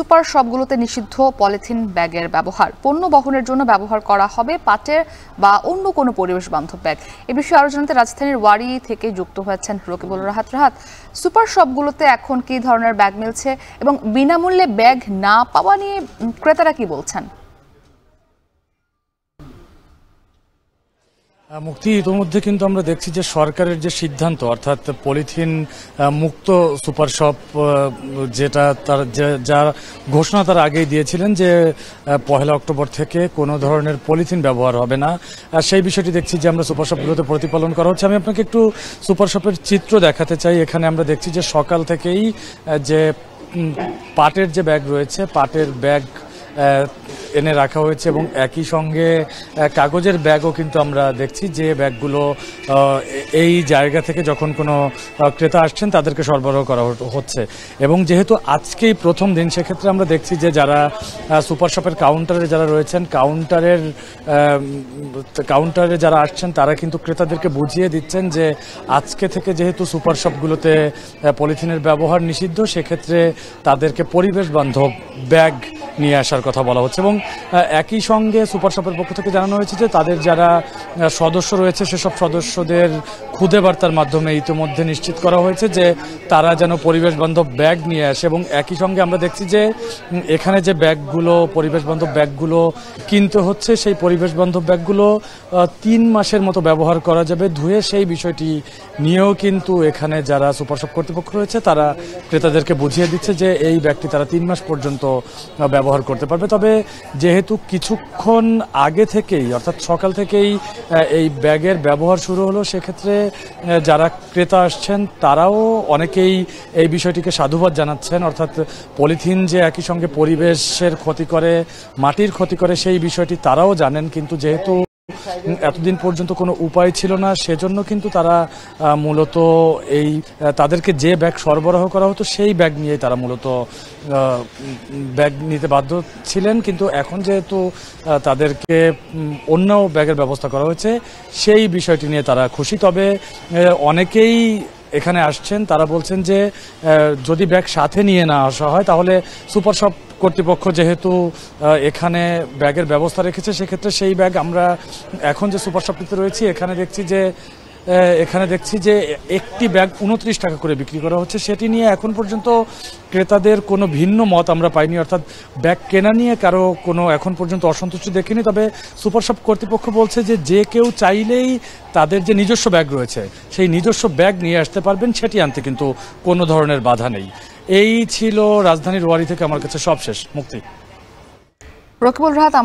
super শপগুলোতে নিষিদ্ধ polythene ব্যাগের ব্যবহার পণ্য বহনের জন্য ব্যবহার করা হবে পাটের বা অন্য কোনো পরিবেশ বান্ধব ব্যাগ এ বিষয়ে আরো জানাতে রাজধানীর ওয়ারি থেকে যুক্ত হয়েছেন রকিবুল রাহাত রাহাত সুপার শপগুলোতে এখন কী ধরনের ব্যাগ মিলছে এবং বিনামূল্যে ব্যাগ না পাওয়া নিয়ে ক্রেতারা কি বলছেন মুক্তি ইতোমধ্যে কিন্তু আমরা দেখছি যে সরকারের যে সিদ্ধান্ত অর্থাৎ পলিথিন মুক্ত সুপার শপ যেটা তার যার ঘোষণা তার আগেই দিয়েছিলেন যে পহেলা অক্টোবর থেকে কোনো ধরনের পলিথিন ব্যবহার হবে না সেই বিষয়টি দেখছি যে আমরা সুপার শপগুলোতে প্রতিপালন করা হচ্ছে আমি আপনাকে একটু সুপার শপের চিত্র দেখাতে চাই এখানে আমরা দেখছি যে সকাল থেকেই যে পাটের যে ব্যাগ রয়েছে পাটের ব্যাগ এনে রাখা হয়েছে এবং একই সঙ্গে কাগজের ব্যাগও কিন্তু আমরা দেখছি যে ব্যাগগুলো এই জায়গা থেকে যখন কোনো ক্রেতা আসছেন তাদেরকে সরবরাহ করা হচ্ছে এবং যেহেতু আজকেই প্রথম দিন সেক্ষেত্রে আমরা দেখছি যে যারা সুপার শপের কাউন্টারে যারা রয়েছেন কাউন্টারের কাউন্টারে যারা আসছেন তারা কিন্তু ক্রেতাদেরকে বুঝিয়ে দিচ্ছেন যে আজকে থেকে যেহেতু সুপার শপগুলোতে পলিথিনের ব্যবহার নিষিদ্ধ সেক্ষেত্রে তাদেরকে পরিবেশ বান্ধব ব্যাগ নিয়ে আসার কথা বলা হচ্ছে এবং একই সঙ্গে সুপার শপের পক্ষ থেকে জানানো হয়েছে যে তাদের যারা সদস্য রয়েছে সেসব সদস্যদের খুদে বার্তার মাধ্যমে ইতিমধ্যে নিশ্চিত করা হয়েছে যে তারা যেন পরিবেশ বান্ধব ব্যাগ নিয়ে আসে এবং একই সঙ্গে আমরা দেখছি যে এখানে যে ব্যাগগুলো পরিবেশ বান্ধব ব্যাগগুলো কিনতে হচ্ছে সেই পরিবেশ বান্ধব ব্যাগগুলো তিন মাসের মতো ব্যবহার করা যাবে ধুয়ে সেই বিষয়টি নিয়েও কিন্তু এখানে যারা সুপার সুপারশপ কর্তৃপক্ষ রয়েছে তারা ক্রেতাদেরকে বুঝিয়ে দিচ্ছে যে এই ব্যাগটি তারা তিন মাস পর্যন্ত ব্যবহার ব্যবহার করতে পারবে তবে যেহেতু কিছুক্ষণ আগে থেকেই অর্থাৎ সকাল থেকেই এই ব্যাগের ব্যবহার শুরু হলো সেক্ষেত্রে যারা ক্রেতা আসছেন তারাও অনেকেই এই বিষয়টিকে সাধুবাদ জানাচ্ছেন অর্থাৎ পলিথিন যে একই সঙ্গে পরিবেশের ক্ষতি করে মাটির ক্ষতি করে সেই বিষয়টি তারাও জানেন কিন্তু যেহেতু এতদিন পর্যন্ত কোনো উপায় ছিল না সেজন্য কিন্তু তারা মূলত এই তাদেরকে যে ব্যাগ সরবরাহ করা হতো সেই ব্যাগ নিয়ে তারা মূলত ব্যাগ নিতে বাধ্য ছিলেন কিন্তু এখন যেহেতু তাদেরকে অন্য ব্যাগের ব্যবস্থা করা হয়েছে সেই বিষয়টি নিয়ে তারা খুশি তবে অনেকেই এখানে আসছেন তারা বলছেন যে যদি ব্যাগ সাথে নিয়ে না আসা হয় তাহলে সুপার শপ কর্তৃপক্ষ যেহেতু এখানে ব্যাগের ব্যবস্থা রেখেছে সেক্ষেত্রে সেই ব্যাগ আমরা এখন যে সুপার শপটিতে রয়েছি এখানে দেখছি যে এখানে দেখছি যে একটি ব্যাগ উনত্রিশ টাকা করে বিক্রি করা হচ্ছে সেটি নিয়ে এখন পর্যন্ত ক্রেতাদের কোনো ভিন্ন মত আমরা পাইনি অর্থাৎ ব্যাগ কেনা নিয়ে কারো কোনো এখন পর্যন্ত অসন্তুষ্টি দেখিনি তবে সুপার শপ কর্তৃপক্ষ বলছে যে যে কেউ চাইলেই তাদের যে নিজস্ব ব্যাগ রয়েছে সেই নিজস্ব ব্যাগ নিয়ে আসতে পারবেন সেটি আনতে কিন্তু কোনো ধরনের বাধা নেই এই ছিল রাজধানীর ওয়ারি থেকে আমার কাছে সবশেষ মুক্তি রকিবুল রাহাত